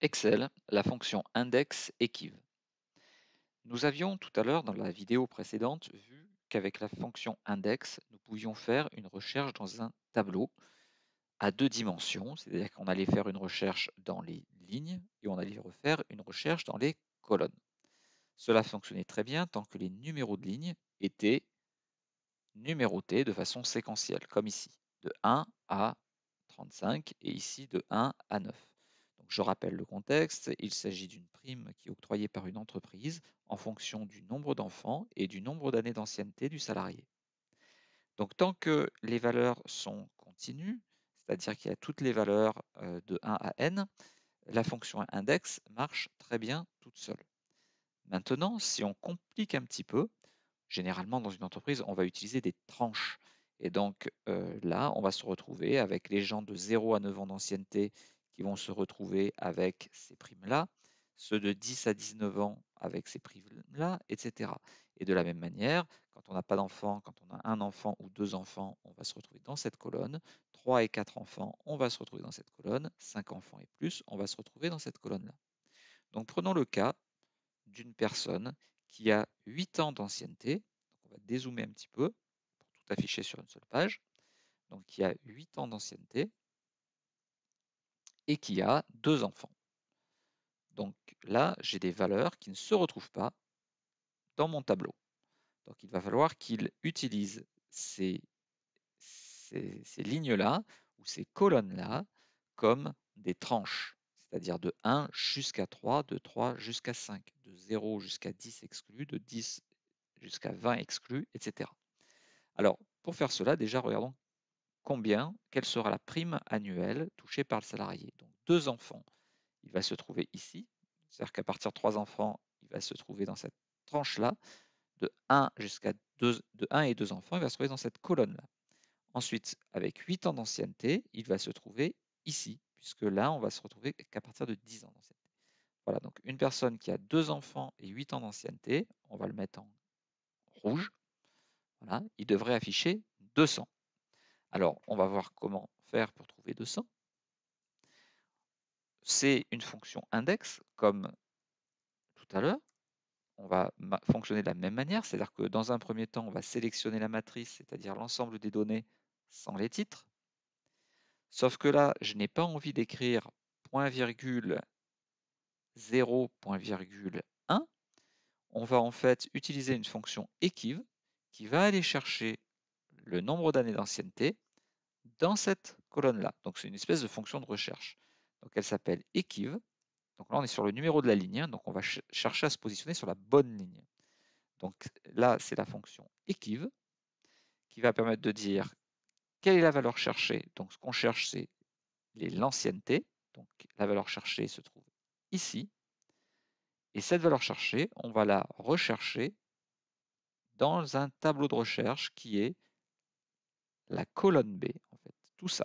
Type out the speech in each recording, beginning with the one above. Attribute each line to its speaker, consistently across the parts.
Speaker 1: Excel, la fonction index équive. Nous avions tout à l'heure dans la vidéo précédente vu qu'avec la fonction index, nous pouvions faire une recherche dans un tableau à deux dimensions, c'est-à-dire qu'on allait faire une recherche dans les lignes et on allait refaire une recherche dans les colonnes. Cela fonctionnait très bien tant que les numéros de lignes étaient numérotés de façon séquentielle, comme ici, de 1 à 35 et ici de 1 à 9 je rappelle le contexte, il s'agit d'une prime qui est octroyée par une entreprise en fonction du nombre d'enfants et du nombre d'années d'ancienneté du salarié. Donc tant que les valeurs sont continues, c'est-à-dire qu'il y a toutes les valeurs euh, de 1 à n, la fonction index marche très bien toute seule. Maintenant, si on complique un petit peu, généralement dans une entreprise, on va utiliser des tranches. Et donc euh, là, on va se retrouver avec les gens de 0 à 9 ans d'ancienneté qui vont se retrouver avec ces primes-là, ceux de 10 à 19 ans avec ces primes-là, etc. Et de la même manière, quand on n'a pas d'enfant, quand on a un enfant ou deux enfants, on va se retrouver dans cette colonne. 3 et 4 enfants, on va se retrouver dans cette colonne. 5 enfants et plus, on va se retrouver dans cette colonne-là. Donc prenons le cas d'une personne qui a 8 ans d'ancienneté. on va dézoomer un petit peu pour tout afficher sur une seule page. Donc qui a 8 ans d'ancienneté et qui a deux enfants. Donc là, j'ai des valeurs qui ne se retrouvent pas dans mon tableau. Donc il va falloir qu'il utilise ces, ces lignes-là ou ces colonnes-là comme des tranches, c'est-à-dire de 1 jusqu'à 3, de 3 jusqu'à 5, de 0 jusqu'à 10 exclus, de 10 jusqu'à 20 exclus, etc. Alors, pour faire cela, déjà, regardons combien, quelle sera la prime annuelle touchée par le salarié. Donc deux enfants, il va se trouver ici, c'est-à-dire qu'à partir de trois enfants, il va se trouver dans cette tranche-là, de 1 jusqu'à 2, de 1 et 2 enfants, il va se trouver dans cette colonne-là. Ensuite, avec 8 ans d'ancienneté, il va se trouver ici, puisque là, on va se retrouver qu'à partir de 10 ans d'ancienneté. Voilà, donc une personne qui a deux enfants et 8 ans d'ancienneté, on va le mettre en rouge, voilà, il devrait afficher 200. Alors, on va voir comment faire pour trouver 200. C'est une fonction index, comme tout à l'heure. On va fonctionner de la même manière, c'est-à-dire que dans un premier temps, on va sélectionner la matrice, c'est-à-dire l'ensemble des données sans les titres. Sauf que là, je n'ai pas envie d'écrire point virgule 0, 1. On va en fait utiliser une fonction équive qui va aller chercher le nombre d'années d'ancienneté dans cette colonne-là. Donc c'est une espèce de fonction de recherche. Donc elle s'appelle équive. Donc là on est sur le numéro de la ligne, hein. donc on va chercher à se positionner sur la bonne ligne. Donc là c'est la fonction équive qui va permettre de dire quelle est la valeur cherchée. Donc ce qu'on cherche c'est l'ancienneté. Donc la valeur cherchée se trouve ici. Et cette valeur cherchée, on va la rechercher dans un tableau de recherche qui est la colonne B, en fait, tout ça.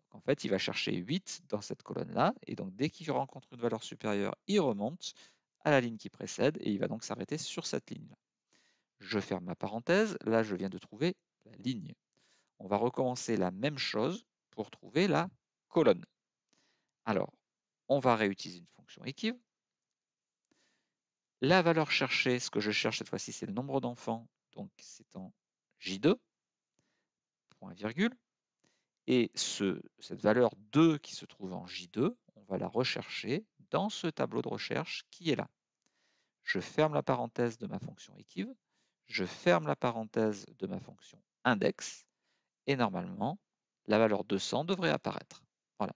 Speaker 1: Donc, en fait, il va chercher 8 dans cette colonne-là, et donc dès qu'il rencontre une valeur supérieure, il remonte à la ligne qui précède, et il va donc s'arrêter sur cette ligne-là. Je ferme ma parenthèse, là je viens de trouver la ligne. On va recommencer la même chose pour trouver la colonne. Alors, on va réutiliser une fonction équive. La valeur cherchée, ce que je cherche cette fois-ci, c'est le nombre d'enfants, donc c'est en J2. Et cette valeur 2 qui se trouve en J2, on va la rechercher dans ce tableau de recherche qui est là. Je ferme la parenthèse de ma fonction équive, je ferme la parenthèse de ma fonction index, et normalement, la valeur 200 devrait apparaître. Voilà.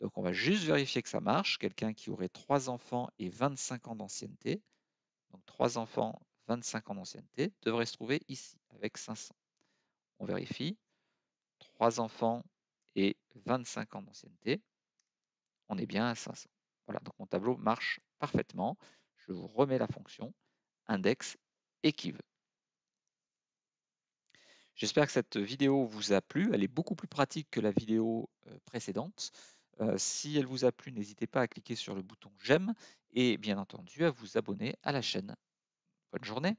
Speaker 1: Donc on va juste vérifier que ça marche. Quelqu'un qui aurait 3 enfants et 25 ans d'ancienneté, donc 3 enfants, 25 ans d'ancienneté, devrait se trouver ici, avec 500. On vérifie, 3 enfants et 25 ans d'ancienneté, on est bien à 500. Voilà, donc mon tableau marche parfaitement. Je vous remets la fonction index équive. J'espère que cette vidéo vous a plu. Elle est beaucoup plus pratique que la vidéo euh, précédente. Euh, si elle vous a plu, n'hésitez pas à cliquer sur le bouton j'aime et bien entendu à vous abonner à la chaîne. Bonne journée